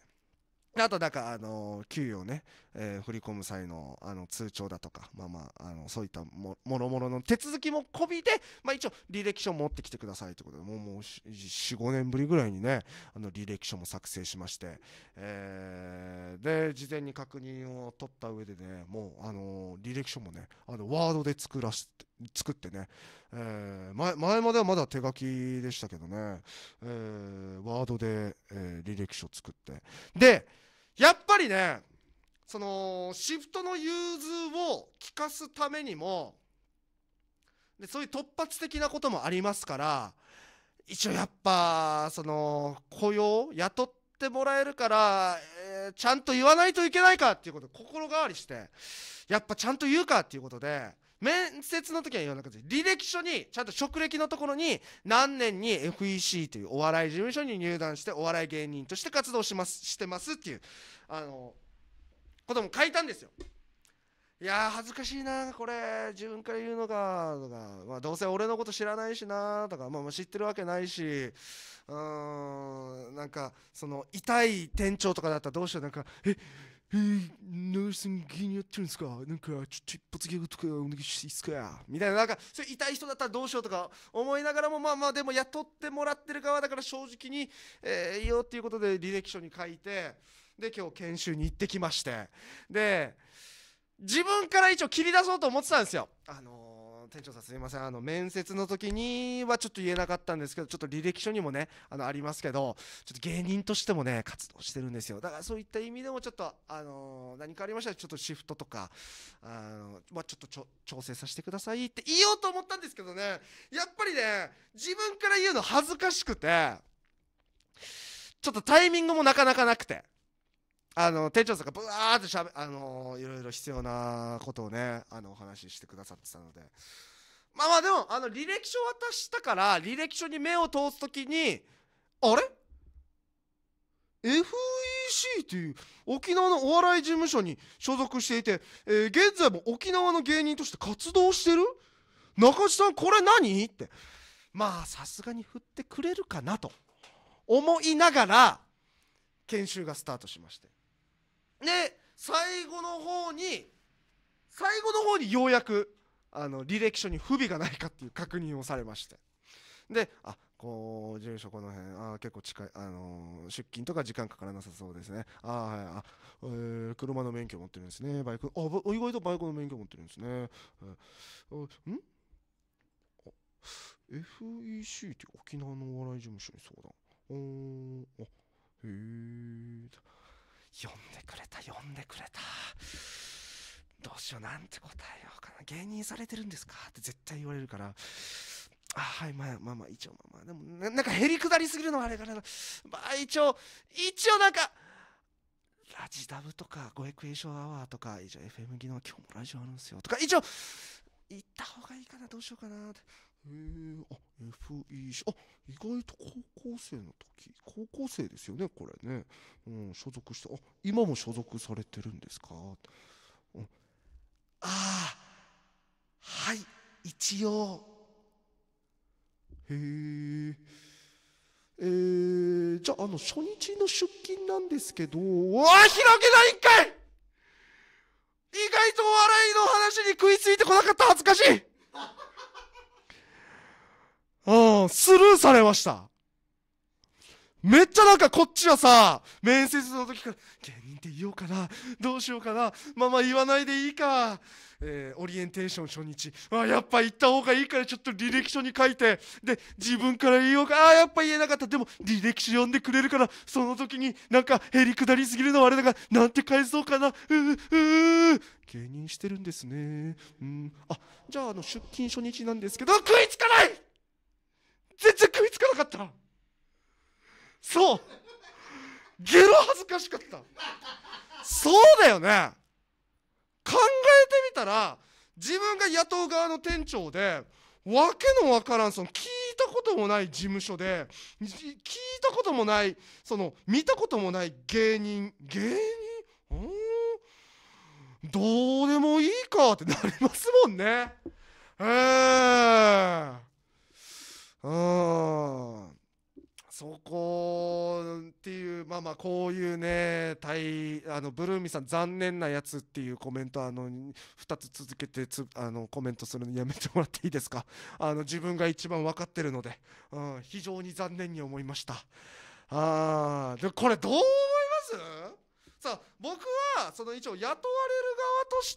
あとなんかあのー、給与ねえー、振り込む際のあの通帳だとか、まあまあ、あのそういったもろもろの手続きも込みで、まあ、一応、履歴書持ってきてくださいということで、もうもう4、5年ぶりぐらいにね、あの履歴書も作成しまして、えー、で、事前に確認を取った上でね、もう、あの履歴書もね、あのワードで作らせて、作ってね、えー、前前まではまだ手書きでしたけどね、えー、ワードで、えー、履歴書作って。で、やっぱりね、そのシフトの融通を利かすためにもでそういう突発的なこともありますから一応やっぱその雇用雇ってもらえるから、えー、ちゃんと言わないといけないかっていうことを心変わりしてやっぱちゃんと言うかっていうことで面接の時は言わなくて履歴書にちゃんと職歴のところに何年に FEC というお笑い事務所に入団してお笑い芸人として活動しますしてますっていうあの。ことも書いたんですよ。いや恥ずかしいなこれ自分から言うのかとか、まあ、どうせ俺のこと知らないしなとか、まあ、まあ知ってるわけないしうーんなんかその痛い店長とかだったらどうしようなんか「ええー、ナさん芸人やってるんですかなんかちょっと一発ギャグとかお願いしていいっすか?」みたいななんかそういう痛い人だったらどうしようとか思いながらもまあまあでも雇ってもらってる側だから正直に、えー、いいよっていうことで履歴書に書いて。で今日研修に行ってきましてで自分から一応切り出そうと思ってたんですよ。あのー、店長さんすみませんあの面接の時にはちょっと言えなかったんですけどちょっと履歴書にもねあのありますけどちょっと芸人としてもね活動してるんですよだからそういった意味でもちょっと、あのー、何かありましたらちょっとシフトとか、あのまあ、ちょっと調整させてくださいって言おうと思ったんですけどねやっぱりね自分から言うの恥ずかしくてちょっとタイミングもなかなかなくて。あの店長さんがぶわーってしゃべあのいろいろ必要なことをねあのお話ししてくださってたのでまあまあでもあの履歴書渡したから履歴書に目を通すときにあれ FEC という沖縄のお笑い事務所に所属していて、えー、現在も沖縄の芸人として活動してる中地さんこれ何ってまあさすがに振ってくれるかなと思いながら研修がスタートしましてで最後の方に最後の方にようやくあの履歴書に不備がないかっていう確認をされましてであこう住所この辺あ結構近い、あのー、出勤とか時間かからなさそうですねあ、はい、あ、えー、車の免許持ってるんですねバイクあ意外とバイクの免許持ってるんですね、えー、うん FEC って沖縄のお笑い事務所に相談おあへえ読んでくれた読んでくれたどうしようなんて答えようかな芸人されてるんですかって絶対言われるからあはいまあまあまあ一応まあまあでもなんかへりくだりすぎるのはあれかなまあ一応一応なんかラジダブとかごエクエーションアワーとか一応 FM 技能今日もラジオあるんですよとか一応行った方がいいかなどうしようかなってへえ、あ、FEC、あ、意外と高校生の時、高校生ですよね、これね。うん、所属して、あ、今も所属されてるんですか。うん、ああ、はい、一応。へえ。えー、じゃあ、あの、初日の出勤なんですけど、わあ、開けないんかい意外とお笑いの話に食いついてこなかった恥ずかしいうん、スルーされました。めっちゃなんかこっちはさ、面接の時から、芸人って言おうかな、どうしようかな、まあまあ言わないでいいか、えー、オリエンテーション初日、あやっぱ行った方がいいからちょっと履歴書に書いて、で、自分から言おうか、あやっぱ言えなかった、でも履歴書読んでくれるから、その時になんかへりくだりすぎるのはあれだから、なんて返そうかな、ううう芸人してるんですね。うん、あ、じゃああの出勤初日なんですけど、食いつかない全然食いつかなかったそうゲロ恥ずかしかったそうだよね考えてみたら自分が野党側の店長で訳のわからんその聞いたこともない事務所で聞いたこともないその見たこともない芸人芸人どうでもいいかってなりますもんね。えーうんそこっていう、まあまあ、こういうね、対あのブルーミーさん、残念なやつっていうコメント、あの2つ続けてつあのコメントするのやめてもらっていいですか、あの自分が一番分かってるので、うん、非常に残念に思いました。あでこれどうさあ僕はその一応雇われる側とし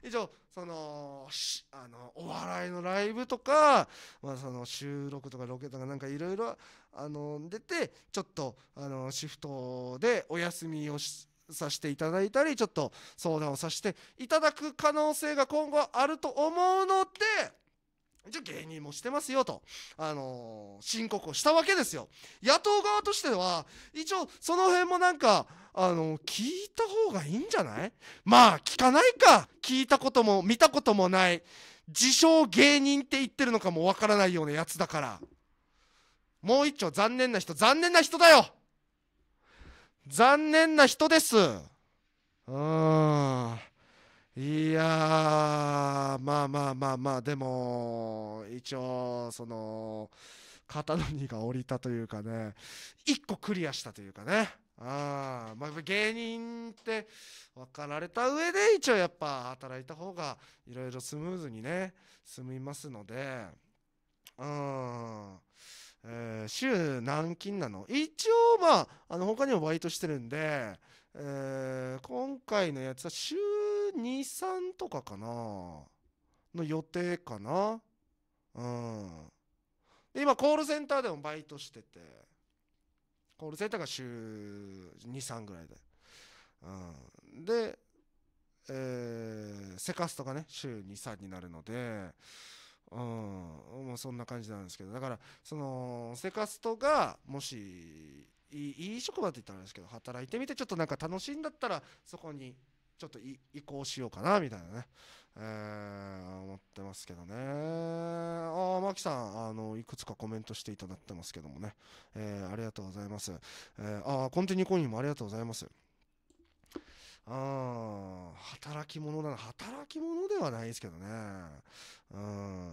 て一応そのあのお笑いのライブとか、まあ、その収録とかロケとかなんかいろいろ出てちょっとあのシフトでお休みをしさせていただいたりちょっと相談をさせていただく可能性が今後あると思うので。じゃ芸人もしてますよと、あのー、申告をしたわけですよ。野党側としては、一応その辺もなんか、あのー、聞いた方がいいんじゃないまあ、聞かないか。聞いたことも見たこともない。自称芸人って言ってるのかもわからないようなやつだから。もう一丁残念な人、残念な人だよ残念な人です。うーん。いやまあまあまあまあ、でも、一応、その、肩の荷が下りたというかね、一個クリアしたというかね。あまあ、芸人って分かられた上で一応やっぱ働いた方がいろいろスムーズにね済みますのでうん、えー、週何勤なの一応まああの他にもバイトしてるんで、えー、今回のやつは週2、3とかかなの予定かなうん。で、今、コールセンターでもバイトしてて、コールセンターが週2、3ぐらいで。うん。で、えー、セカストがね、週2、3になるので、うん、もうそんな感じなんですけど、だから、その、セカストが、もし、いいいい職場って言ったらあれですけど働いてみてちょっとなんか楽しいんだったらそこにちょっと移行しようかなみたいなね、えー、思ってますけどね。ああ、マキさん、あの、いくつかコメントしていただいてますけどもね、えー、ありがとうございます。えー、ああ、コンティニーコインもありがとうございます。ん、働き者だな働き者ではないですけどねうん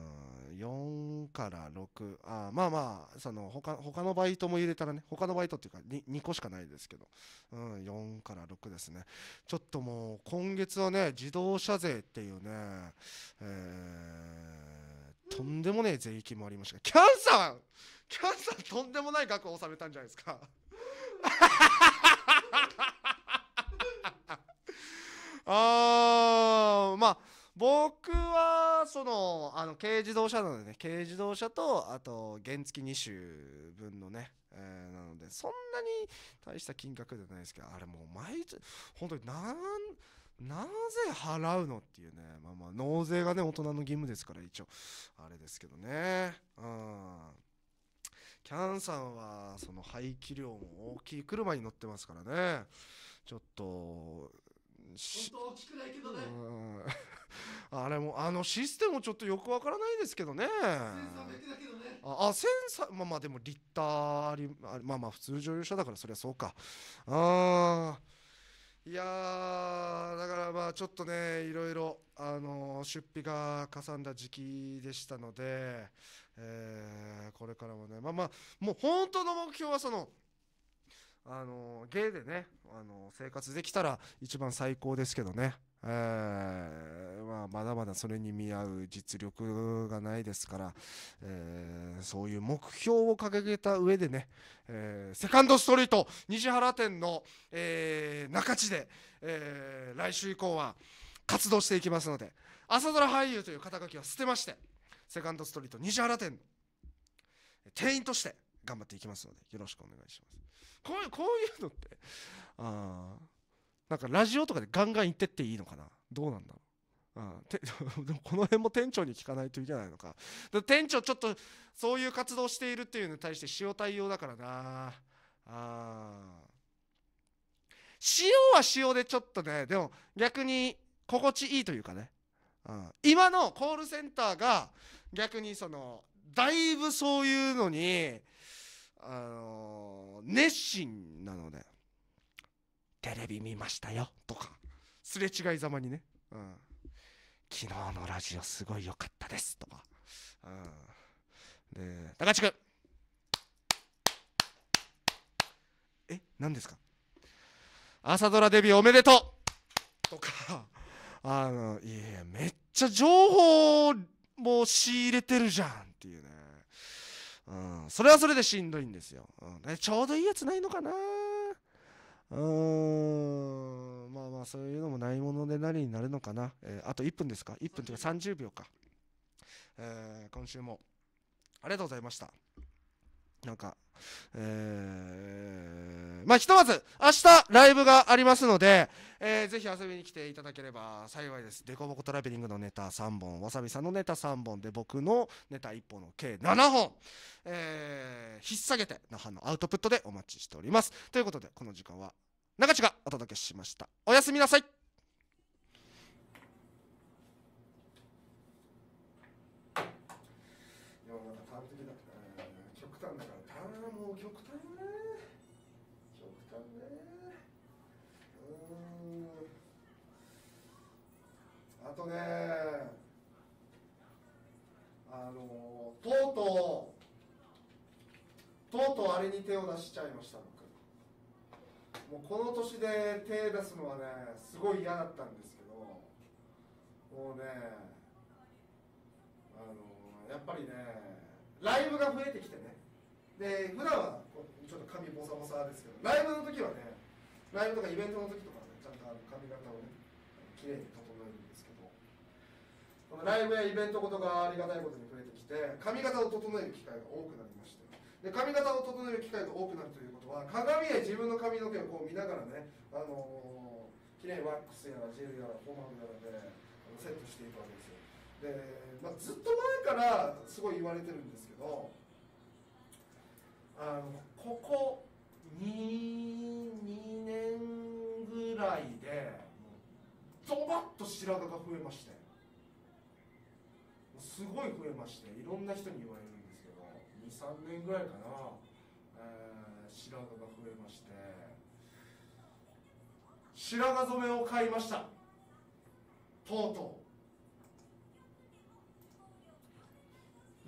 4から6あまあまあその他他のバイトも入れたらね他のバイトっていうか 2, 2個しかないですけど、うん、4から6ですねちょっともう今月はね自動車税っていうね、えー、とんでもねえ税金もありましたキャンさんキャンさんとんでもない額を納めたんじゃないですかあまあ僕はそのあの軽自動車なのでね軽自動車とあと原付2種分のね、えー、なのでそんなに大した金額じゃないですけどあれもう毎日本当になんなぜ払うのっていうねまあまあ納税がね大人の義務ですから一応あれですけどねうんキャンさんはその排気量も大きい車に乗ってますからねちょっと大きくないけどね あれもあのシステムちょっとよくわからないですけどねあ千三まあまあでもリッターあり、まあまあ普通乗用車だからそりゃそうかあいやだからまあちょっとねいろいろあの出費がかさんだ時期でしたのでえー、これからもねまあまあもう本当の目標はそのあの芸でね、あの生活できたら一番最高ですけどね、えーまあ、まだまだそれに見合う実力がないですから、えー、そういう目標を掲げた上でね、えー、セカンドストリート西原店の、えー、中地で、えー、来週以降は活動していきますので朝ドラ俳優という肩書きは捨てましてセカンドストリート西原店店員として頑張っていきますのでよろしくお願いします。こうこういうのってあなんかラジオとかでガンガン行ってっていいのかなどうなんだろうああて でもこの辺も店長に聞かないといけないのかか店長ちょっとそういう活動しているっていうのに対して塩対応だからなあ塩は塩でちょっとねでも逆に心地いいというかねあ今のコールセンターが逆にそのだいぶそういうのにあの熱心なので「テレビ見ましたよ」とかすれ違いざまにね、うん、昨日のラジオすごい良かったです」とか、うん、で高知君え何ですか朝ドラデビューおめでとうとかあのいやめっちゃ情報も仕入れてるじゃんっていうねん、それはそれでしんどいんですよ、うん、ちょうどいいやつないのかなうーんまあまあそういうのもないものでなりになるのかな、えー、あと1分ですか1分というか30秒か、えー、今週もありがとうございましたなんか、えー、まあ、ひとまず、明日ライブがありますので、えー、ぜひ遊びに来ていただければ幸いです。デコボコトラベリングのネタ3本、わさびさんのネタ3本で、僕のネタ1本の計7本、えー、引っ提げて、那覇のアウトプットでお待ちしております。ということで、この時間は、中地がお届けしました。おやすみなさい。ねあのとうとうとうとうあれに手を出しちゃいました僕もうこの年で手出すのはねすごい嫌だったんですけどもうねあのやっぱりねライブが増えてきてねで普段はちょっと髪ボサボサですけどライブの時はねライブとかイベントの時とかねちゃんと髪型をね綺麗に保このライブやイベントごとがありがたいことに増えてきて髪型を整える機会が多くなりましてで髪型を整える機会が多くなるということは鏡で自分の髪の毛をこう見ながらねあのー、綺麗にワックスやらジェルやらフォーマルやらでセットしていくわけですよで、まあ、ずっと前からすごい言われてるんですけどあのここ 2, 2年ぐらいでドバッと白髪が増えましてすごい増えましていろんな人に言われるんですけど23年ぐらいかな、えー、白髪が増えまして白髪染めを買いましたとうと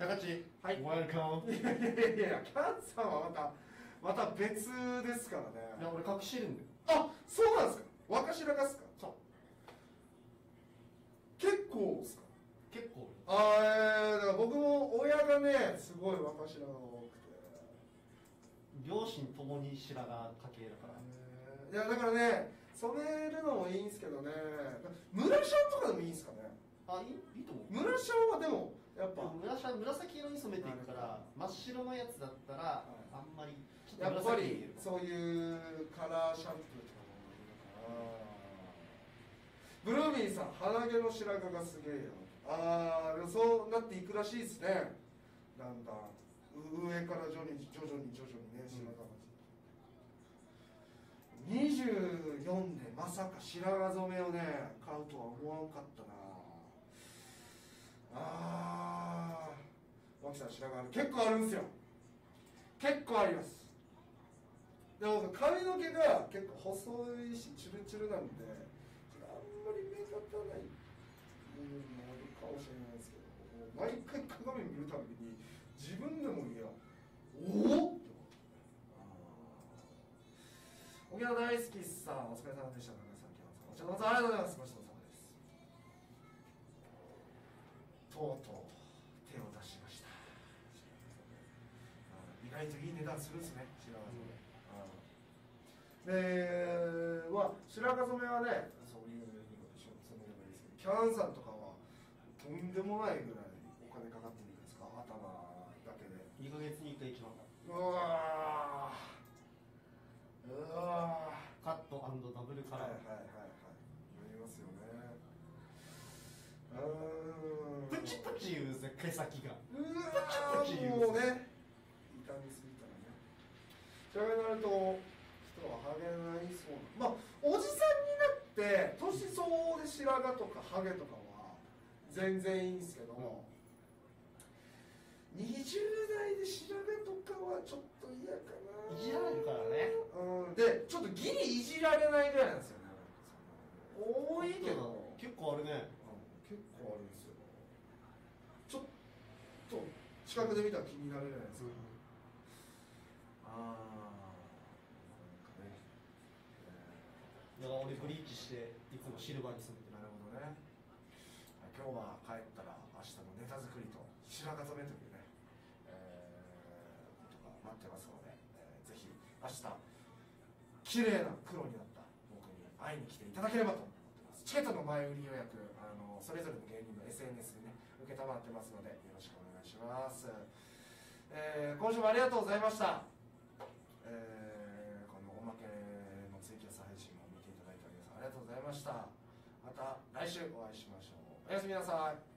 う中地はい w e l c いやいやいやキャンさんはまたまた別ですからねいや俺隠してるんだよあそうなんですか若白髪っすかそう結構っすかあえー、だから僕も親がねすごい若白髪が多くて両親ともに白髪家系だから、えー、いやだからね染めるのもいいんですけどね村シャンとかでもいいんですかねあいいいと思う村シャンはでもやっぱ村シャン紫色に染めていくから真っ白のやつだったら、はい、あんまりやっぱりそういうカラーシャンプーとかもいいかなブルーミーさん鼻毛の白髪がすげえよああそうなっていくらしいですねだんだん上から徐々に徐々に徐々にね白髪が24でまさか白髪染めをね買うとは思わんかったなあ脇さん白髪ある結構あるんですよ結構ありますでも髪の毛が結構細いしチュルチュルなんで毎回鏡見るたびに自分でもいやおおって沖縄大好きさんお疲れ様でした皆さんお茶のうぞありがとうございますごちそうさまですとうとう手を出しました意外といい値段するんですね白髪染め、うん、で、ま白髪染めはねそういうのと一緒に染めればいいですけどキャンさんとかはとんでもないぐらいかかってるんですか頭だけで2か月に1回1万かうわうわカットダブルカラーはいはいはいはいなりますよねうんプチプチ言うんで毛先がうわプチプチ言うんですね痛みすぎたらねそうなると人ははげないそうなまあおじさんになって年相応で白髪とかハゲとかは全然いいんですけど、うん20代で調べとかはちょっと嫌かないじられるからねうんでちょっとギリいじられないぐらいなんですよね多いけど結構あるね、うん、結構あるんですよちょっと近くで見たら気になるないですうん、ああなんかねだから俺ブリーチしていつもシルバーに住んでるなるほどね今日は帰ったら明日のネタ作りと白髪染めと明日綺麗な黒になった僕に会いに来ていただければと思ってますチケットの前売り予約あのそれぞれの芸人の SNS でね承ってますのでよろしくお願いします、えー、今週もありがとうございました、えー、このおまけのツイキャス配信も見ていただいた皆さんありがとうございましたまた来週お会いしましょうおやすみなさい